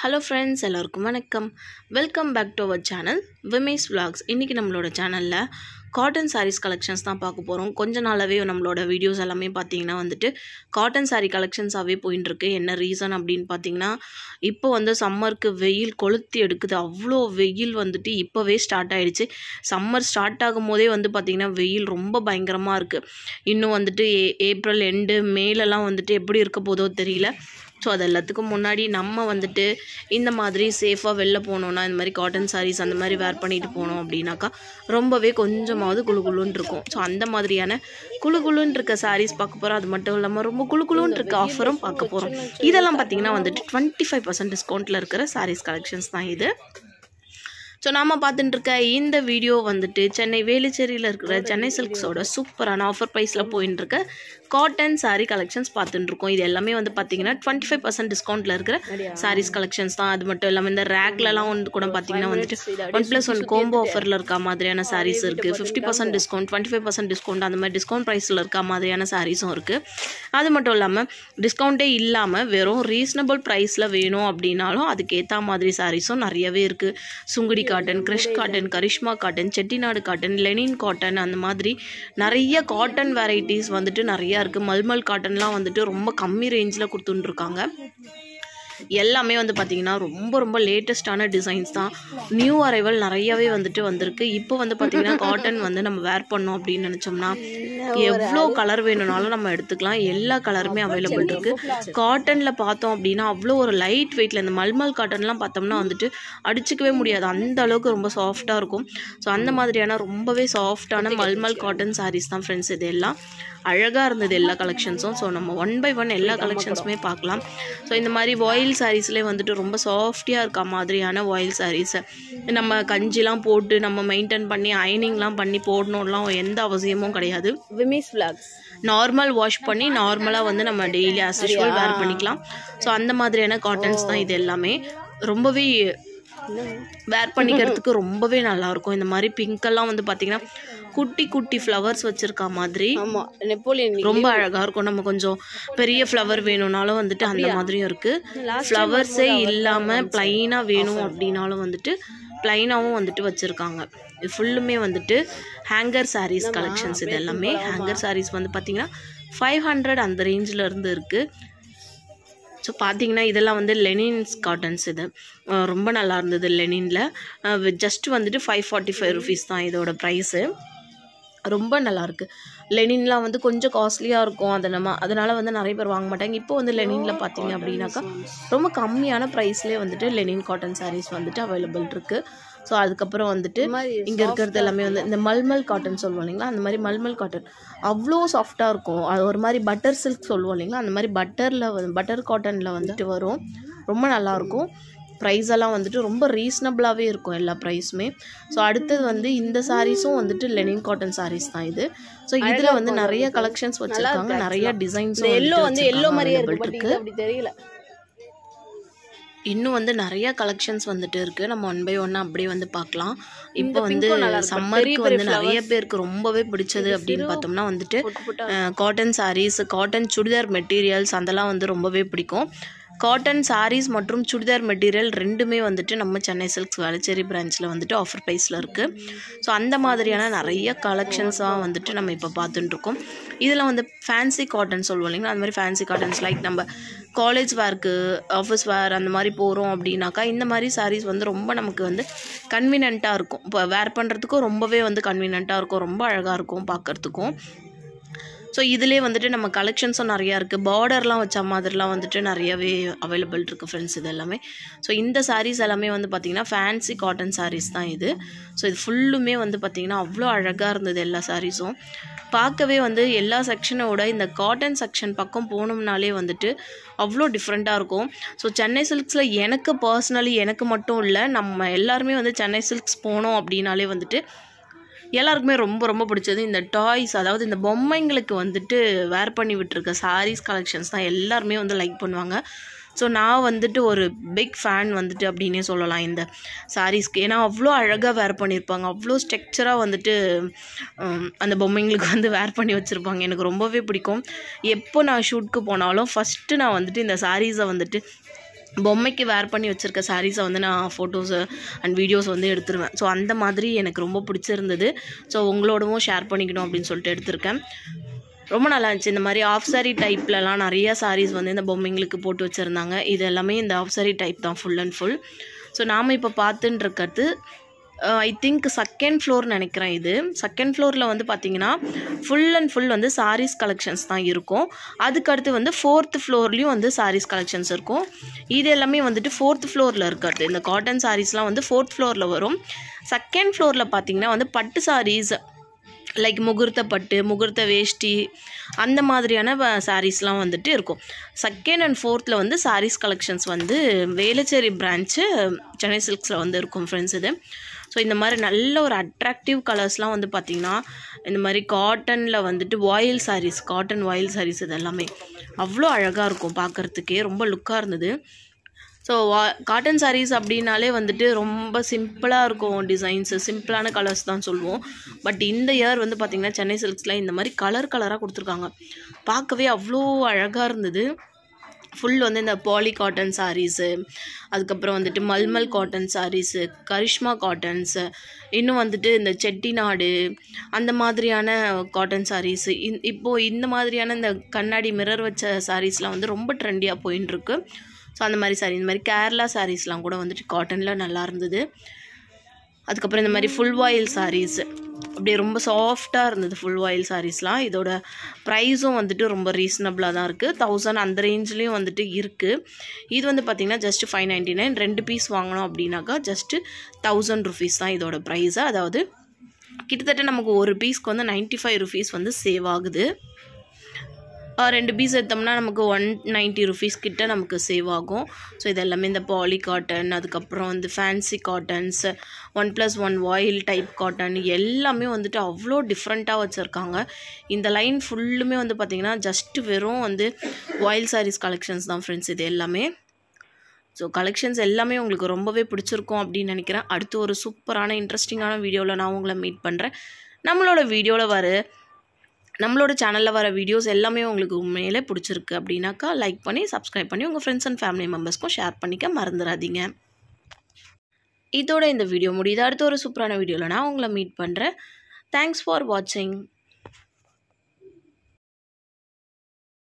hello friends எல்லோருக்கும் வணக்கம் welcome back to our channel விமேஸ் விலாக்ஸ் இன்றைக்கி நம்மளோட சேனலில் காட்டன் சாரீஸ் கலெக்ஷன்ஸ் தான் பார்க்க போகிறோம் கொஞ்ச நாளாகவே நம்மளோட வீடியோஸ் எல்லாமே பார்த்தீங்கன்னா வந்துட்டு காட்டன் சாரீ கலெக்ஷன்ஸாகவே போயின்னு இருக்கு என்ன ரீசன் அப்படின்னு பார்த்தீங்கன்னா இப்போ வந்து சம்மருக்கு வெயில் கொளுத்தி எடுக்குது அவ்வளோ வெயில் வந்துட்டு இப்போவே ஸ்டார்ட் ஆகிடுச்சு சம்மர் ஸ்டார்ட் ஆகும் போதே வந்து பார்த்திங்கன்னா வெயில் ரொம்ப பயங்கரமாக இருக்குது இன்னும் வந்துட்டு ஏப்ரல் எண்டு மேலெலாம் வந்துட்டு எப்படி இருக்க போதோ தெரியல ஸோ அது எல்லாத்துக்கும் முன்னாடி நம்ம வந்துட்டு இந்த மாதிரி சேஃபாக வெளில போனோன்னா இந்த மாதிரி காட்டன் சாரீஸ் அந்த மாதிரி வேர் பண்ணிட்டு போனோம் அப்படின்னாக்கா ரொம்பவே கொஞ்சமாவது குழு குழுன்னு இருக்கும் ஸோ அந்த மாதிரியான குழு குழுன்னு இருக்க சாரீஸ் பார்க்க போகிறோம் அது மட்டும் இல்லாமல் ரொம்ப குழு குழுன்னு இருக்க ஆஃபரும் பார்க்க போகிறோம் இதெல்லாம் பார்த்திங்கன்னா வந்துட்டு டுவெண்ட்டி ஃபைவ் பர்சன்ட் டிஸ்கவுண்ட்டில் இருக்கிற சாரீஸ் கலெக்ஷன்ஸ் தான் இது ஸோ நாம் பார்த்துட்டுருக்க இந்த வீடியோ வந்துட்டு சென்னை வேலுச்சேரியில் இருக்கிற சென்னை சில்க்ஸோட சூப்பரான ஆஃபர் ப்ரைஸில் போயின்னு இருக்க காட்டன் சாரீ கலெக்ஷன்ஸ் பார்த்துட்டுருக்கோம் இது எல்லாமே வந்து பார்த்தீங்கன்னா டுவெண்ட்டி ஃபைவ் பர்சன்ட் டிஸ்கவுண்ட்டில் இருக்கிற சாரீஸ் கலெக்ஷன்ஸ் தான் அது மட்டும் இல்லாமல் இந்த ரேக்லலாம் வந்து கூட பார்த்தீங்கன்னா வந்துட்டு ஒன் ப்ளஸ் ஒன் கோம்போ ஆஃபரில் இருக்க மாதிரியான சாரீஸ் இருக்குது fifty percent discount twenty five percent discount அந்த மாதிரி டிஸ்கவுண்ட் ப்ரைஸில் இருக்க மாதிரியான சாரீஸும் இருக்குது அது மட்டும் இல்லாமல் டிஸ்கவுண்ட்டே இல்லாமல் வெறும் ரீசனபிள் ப்ரைஸில் வேணும் அப்படின்னாலும் அதுக்கேற்ற மாதிரி சாரீஸும் நிறையவே இருக்குது Sungudi cotton crush cotton Karishma cotton Chettinad cotton linen cotton அந்த மாதிரி நிறைய காட்டன் வெரைட்டிஸ் வந்துட்டு நிறையா இருக்குது மல்மல் காட்டன்லாம் வந்துட்டு ரொம்ப கம்மி ரேஞ்சில் கொடுத்துட்டுருக்காங்க எல்லாமே வந்து பார்த்திங்கன்னா ரொம்ப ரொம்ப லேட்டஸ்ட்டான டிசைன்ஸ் தான் நியூ அரைவல் நிறையவே வந்துட்டு வந்திருக்கு இப்போ வந்து பார்த்திங்கன்னா காட்டன் வந்து நம்ம வேர் பண்ணோம் அப்படின்னு நினச்சோம்னா எவ்வளோ கலர் வேணும்னாலும் நம்ம எடுத்துக்கலாம் எல்லா கலருமே அவைலபிள் இருக்குது காட்டனில் பார்த்தோம் அப்படின்னா அவ்வளோ ஒரு லைட் வெயிட்டில் இந்த மல்மல் காட்டன்லாம் பார்த்தோம்னா வந்துட்டு அடிச்சுக்கவே முடியாது அந்த அளவுக்கு ரொம்ப சாஃப்டாக இருக்கும் ஸோ அந்த மாதிரியான ரொம்பவே சாஃப்டான மல்மல் காட்டன் சாரீஸ் தான் ஃப்ரெண்ட்ஸ் இது எல்லாம் அழகாக இருந்தது எல்லா கலெக்ஷன்ஸும் ஸோ நம்ம ஒன் பை ஒன் எல்லா கலெக்ஷன்ஸுமே பார்க்கலாம் ஸோ இந்த மாதிரி வாயில் ஒயில் சாரீஸ்லேயே வந்துட்டு ரொம்ப சாஃப்டியாக இருக்க மாதிரியான ஒயில் சாரீஸை நம்ம கஞ்சிலாம் போட்டு நம்ம மெயின்டைன் பண்ணி அயனிங்லாம் பண்ணி போடணும்லாம் எந்த அவசியமும் கிடையாது விமிஸ் ஃப்ளாக்ஸ் நார்மல் வாஷ் பண்ணி நார்மலாக வந்து நம்ம டெய்லி அஸ் வேர் பண்ணிக்கலாம் ஸோ அந்த மாதிரியான காட்டன்ஸ் தான் இது எல்லாமே ரொம்பவே வேர் பண்ணிக்கிறதுக்கு ரொம்பவே நல்லா இருக்கும் இந்த மாதிரி பிங்க்கெல்லாம் வந்து பார்த்திங்கன்னா குட்டி குட்டி ஃப்ளவர்ஸ் வச்சுருக்கா மாதிரி ரொம்ப அழகாக இருக்கும் நம்ம கொஞ்சம் பெரிய ஃப்ளவர் வேணும்னாலும் வந்துட்டு அந்த மாதிரியும் இருக்குது ஃப்ளவர்ஸே இல்லாமல் ப்ளைனாக வேணும் அப்படின்னாலும் வந்துட்டு ப்ளைனாகவும் வந்துட்டு வச்சுருக்காங்க ஃபுல்லுமே வந்துட்டு ஹேங்கர் சாரீஸ் கலெக்ஷன்ஸ் இது எல்லாமே ஹேங்கர் சாரீஸ் வந்து பார்த்திங்கன்னா ஃபைவ் ஹண்ட்ரட் அந்த ரேஞ்சில் இருந்து இருக்குது ஸோ பார்த்தீங்கன்னா இதெல்லாம் வந்து லெனின்ஸ் காட்டன்ஸ் இது ரொம்ப நல்லா இருந்தது லெனினில் ஜஸ்ட் வந்துட்டு ஃபைவ் ஃபார்ட்டி ஃபைவ் ருபீஸ் தான் இதோட ப்ரைஸு ரொம்ப நல்லாயிருக்கு லெனின்லாம் வந்து கொஞ்சம் காஸ்ட்லியாக இருக்கும் அதை நம்ம அதனால் வந்து நிறைய பேர் வாங்க மாட்டாங்க இப்போ வந்து லெனினில் oh, பார்த்தீங்க அப்படின்னாக்கா ரொம்ப கம்மியான ப்ரைஸ்லேயே வந்துட்டு லெனின் காட்டன் சாரீஸ் வந்துட்டு அவைலபிள் இருக்குது ஸோ அதுக்கப்புறம் வந்துட்டு இங்கே இருக்கிறது எல்லாமே வந்து இந்த மல்மல் காட்டன் சொல்லுவோம் இல்லைங்களா அந்த மாதிரி மல்மல் காட்டன் அவ்வளோ சாஃப்டாக இருக்கும் அது ஒரு மாதிரி பட்டர் சில்க் சொல்லுவோம் இல்லைங்களா அந்த மாதிரி பட்டரில் பட்டர் காட்டனில் வந்துட்டு வரும் ரொம்ப நல்லாயிருக்கும் ப்ரைஸ் எல்லாம் வந்துட்டு ரொம்ப ரீசனபிளாகவே இருக்கும் எல்லா ப்ரைஸுமே ஸோ அடுத்தது வந்து இந்த சாரீஸும் வந்துட்டு லெனின் காட்டன் சாரீஸ் தான் இது ஸோ இதில் வந்து நிறைய கலெக்ஷன்ஸ் வச்சுருக்காங்க நிறைய டிசைன்ஸும் எல்லோ வந்து எல்லோ மாதிரி இருக்குது தெரியல இன்னும் வந்து நிறைய கலெக்ஷன்ஸ் வந்துட்டு இருக்குது நம்ம ஒன் பை ஒன்னாக அப்படியே வந்து பார்க்கலாம் இப்போ வந்து சம்மருக்கு வந்து நிறைய பேருக்கு ரொம்பவே பிடிச்சது அப்படின்னு பார்த்தோம்னா வந்துட்டு cotton sarees cotton churidar materials அதெல்லாம் வந்து ரொம்பவே பிடிக்கும் காட்டன் சாரீஸ் மற்றும் சுடிதார் மெட்டீரியல் ரெண்டுமே வந்துட்டு நம்ம சென்னை சில்க்ஸ் வேளச்சேரி பிரான்ச்சில் வந்துட்டு ஆஃபர் ப்ரைஸில் இருக்குது ஸோ அந்த மாதிரியான நிறைய கலெக்ஷன்ஸாக வந்துட்டு நம்ம இப்போ பார்த்துட்டுருக்கோம் இதில் வந்து ஃபேன்சி காட்டன் சொல்லுவோம் இல்லைங்களா அந்த மாதிரி ஃபேன்சி காட்டன்ஸ் லைக் நம்ம காலேஜ் வேர்க்கு ஆஃபீஸ் வேர் அந்த மாதிரி போகிறோம் அப்படின்னாக்கா இந்த மாதிரி சாரீஸ் வந்து ரொம்ப நமக்கு வந்து கன்வீனியண்ட்டாக இருக்கும் இப்போ வேர் பண்ணுறதுக்கும் ரொம்பவே வந்து கன்வீனியண்ட்டாக இருக்கும் ரொம்ப அழகாக இருக்கும் பார்க்குறதுக்கும் ஸோ இதிலே வந்துட்டு நம்ம கலெக்ஷன்ஸும் நிறையா இருக்குது பார்டர்லாம் வச்ச மாதிரிலாம் வந்துட்டு நிறையாவே அவைலபிள் இருக்குது ஃப்ரெண்ட்ஸ் இது எல்லாமே ஸோ இந்த சாரீஸ் எல்லாமே வந்து பார்த்திங்கன்னா ஃபேன்சி காட்டன் சாரீஸ் தான் இது ஸோ இது ஃபுல்லுமே வந்து பார்த்திங்கன்னா அவ்வளோ அழகாக இருந்தது எல்லா சாரீஸும் பார்க்கவே வந்து எல்லா செக்ஷனோட இந்த காட்டன் செக்ஷன் பக்கம் போனோம்னாலே வந்துட்டு அவ்வளோ டிஃப்ரெண்ட்டாக இருக்கும் ஸோ சென்னை சில்க்ஸில் எனக்கு பர்சனலி எனக்கு மட்டும் இல்லை நம்ம எல்லாருமே வந்து சென்னை சில்க்ஸ் போனோம் அப்படின்னாலே வந்துட்டு எல்லாருக்குமே ரொம்ப ரொம்ப பிடிச்சது இந்த டாய்ஸ் அதாவது இந்த பொம்மைங்களுக்கு வந்துட்டு வேர் பண்ணி விட்டுருக்க சாரீஸ் கலெக்ஷன்ஸ் தான் எல்லாருமே வந்து லைக் பண்ணுவாங்க ஸோ நான் வந்துட்டு ஒரு பிக் ஃபேன் வந்துட்டு அப்படின்னே சொல்லலாம் இந்த சாரீஸ்க்கு ஏன்னா அவ்வளோ அழகாக வேர் பண்ணியிருப்பாங்க அவ்வளோ ஸ்ட்ரக்சராக வந்துட்டு அந்த பொம்மைங்களுக்கு வந்து வேர் பண்ணி வச்சுருப்பாங்க எனக்கு ரொம்பவே பிடிக்கும் எப்போ நான் ஷூட்க்கு போனாலும் ஃபஸ்ட்டு நான் வந்துட்டு இந்த சாரீஸை வந்துட்டு பொம்மைக்கு வேர் பண்ணி வச்சுருக்க சாரீஸை வந்து நான் ஃபோட்டோஸ் அண்ட் வீடியோஸ் வந்து எடுத்துருவேன் ஸோ அந்த மாதிரி எனக்கு ரொம்ப பிடிச்சிருந்தது ஸோ உங்களோடவும் ஷேர் பண்ணிக்கணும் அப்படின்னு சொல்லிட்டு எடுத்திருக்கேன் ரொம்ப நல்லா இருந்துச்சு இந்த மாதிரி ஆஃப் சாரி டைப்லலாம் நிறையா சாரீஸ் வந்து இந்த பொம்மைங்களுக்கு போட்டு வச்சுருந்தாங்க இது எல்லாமே இந்த ஆஃப் சாரி டைப் தான் ஃபுல் அண்ட் ஃபுல் ஸோ நாம் இப்போ பார்த்துட்டுருக்கிறது ஐ திங்க் செகண்ட் ஃப்ளோர் நினைக்கிறேன் இது செகண்ட் ஃப்ளோரில் வந்து பார்த்திங்கன்னா ஃபுல் அண்ட் ஃபுல் வந்து சாரீஸ் கலெக்ஷன்ஸ் தான் இருக்கும் அதுக்கடுத்து வந்து ஃபோர்த் ஃப்ளோர்லேயும் வந்து சாரீஸ் கலெக்ஷன்ஸ் இருக்கும் இது எல்லாமே வந்துட்டு ஃபோர்த் ஃப்ளோரில் இருக்கிறது இந்த காட்டன் சாரீஸ்லாம் வந்து ஃபோர்த் ஃப்ளோரில் வரும் செகண்ட் ஃப்ளோரில் பார்த்திங்கன்னா வந்து பட்டு சாரீஸ் லைக் முகூர்த்த பட்டு முகூர்த்த வேஷ்டி அந்த மாதிரியான சாரீஸ்லாம் வந்துட்டு இருக்கும் செகண்ட் அண்ட் ஃபோர்த்தில் வந்து சாரீஸ் கலெக்ஷன்ஸ் வந்து வேலச்சேரி பிரான்ச்சு சென்னை சில்க்ஸில் வந்து இருக்கும் ஃப்ரெண்ட்ஸ் இது ஸோ இந்த மாதிரி நல்ல ஒரு அட்ராக்டிவ் கலர்ஸ்லாம் வந்து பார்த்திங்கன்னா இந்த மாதிரி காட்டனில் வந்துட்டு வாயில் சாரீஸ் காட்டன் வாயில் சாரீஸ் இது எல்லாமே அவ்வளோ அழகாக இருக்கும் பார்க்குறதுக்கே ரொம்ப லுக்காக இருந்தது ஸோ வா காட்டன் சாரீஸ் அப்படின்னாலே வந்துட்டு ரொம்ப சிம்பிளாக இருக்கும் டிசைன்ஸு சிம்பிளான கலர்ஸ் தான் சொல்லுவோம் பட் இந்த இயர் வந்து பார்த்திங்கன்னா சென்னை சில்க்ஸில் இந்த மாதிரி கலர் கலராக கொடுத்துருக்காங்க பார்க்கவே அவ்வளோ அழகாக இருந்தது ஃபுல் வந்து இந்த பாலி காட்டன் சாரீஸு அதுக்கப்புறம் வந்துட்டு மல்மல் காட்டன் சாரீஸு கரிஷ்மா காட்டன்ஸு இன்னும் வந்துட்டு இந்த செட்டிநாடு அந்த மாதிரியான காட்டன் சாரீஸு இந் இப்போது இந்த மாதிரியான இந்த கண்ணாடி மிரர் வச்ச சாரீஸ்லாம் வந்து ரொம்ப ட்ரெண்டியாக போயின்னு ஸோ அந்த மாதிரி சாரீ இந்த மாதிரி கேரளா சாரீஸ்லாம் கூட வந்துட்டு காட்டனில் நல்லா இருந்தது அதுக்கப்புறம் இந்த மாதிரி ஃபுல் வாயில் சாரீஸு அப்படியே ரொம்ப சாஃப்டாக இருந்தது ஃபுல் வாயில் சாரீஸ்லாம் இதோட ப்ரைஸும் வந்துட்டு ரொம்ப ரீசனபிளாக தான் இருக்குது தௌசண்ட் அந்த ரேஞ்ச்லேயும் வந்துட்டு இருக்குது இது வந்து பார்த்திங்கன்னா ஜஸ்ட்டு ஃபைவ் நைன்ட்டி நைன் ரெண்டு பீஸ் வாங்கினோம் அப்படின்னாக்கா ஜஸ்ட்டு தௌசண்ட் ருபீஸ் தான் இதோட ப்ரைஸு அதாவது கிட்டத்தட்ட நமக்கு ஒரு பீஸ்க்கு வந்து நைன்ட்டி ஃபைவ் ருபீஸ் வந்து சேவ் ஆகுது ரெண்டு பீஸ் எடுத்தோம்னா நமக்கு ஒன் நைன்ட்டி ருபீஸ் கிட்டே நமக்கு சேவ் ஆகும் ஸோ இது எல்லாமே இந்த பாலி காட்டன் அதுக்கப்புறம் வந்து fancy cottons one plus one voile type cotton எல்லாமே வந்துட்டு அவ்வளோ டிஃப்ரெண்ட்டாக வச்சுருக்காங்க இந்த லைன் ஃபுல்லுமே வந்து பார்த்திங்கன்னா ஜஸ்ட்டு வெறும் வந்து வாயில் சாரீஸ் கலெக்ஷன்ஸ் தான் ஃப்ரெண்ட்ஸ் இது எல்லாமே ஸோ கலெக்ஷன்ஸ் எல்லாமே உங்களுக்கு ரொம்பவே பிடிச்சிருக்கும் அப்படின்னு நினைக்கிறேன் அடுத்து ஒரு சூப்பரான இன்ட்ரெஸ்டிங்கான வீடியோவில் நான் உங்களை மீட் பண்ணுறேன் நம்மளோட வீடியோவில் வர நம்மளோட சேனலில் வர வீடியோஸ் எல்லாமே உங்களுக்கு உண்மையிலே பிடிச்சிருக்கு அப்படின்னாக்கா லைக் பண்ணி சப்ஸ்கிரைப் பண்ணி உங்கள் ஃப்ரெண்ட்ஸ் அண்ட் ஃபேமிலி மெம்பர்ஸ்க்கும் ஷேர் பண்ணிக்க மறந்துடாதீங்க இதோட இந்த வீடியோ முடியுது அடுத்த ஒரு சூப்பரான வீடியோவில் நான் உங்களை மீட் பண்ணுறேன் தேங்க்ஸ் ஃபார் வாட்சிங்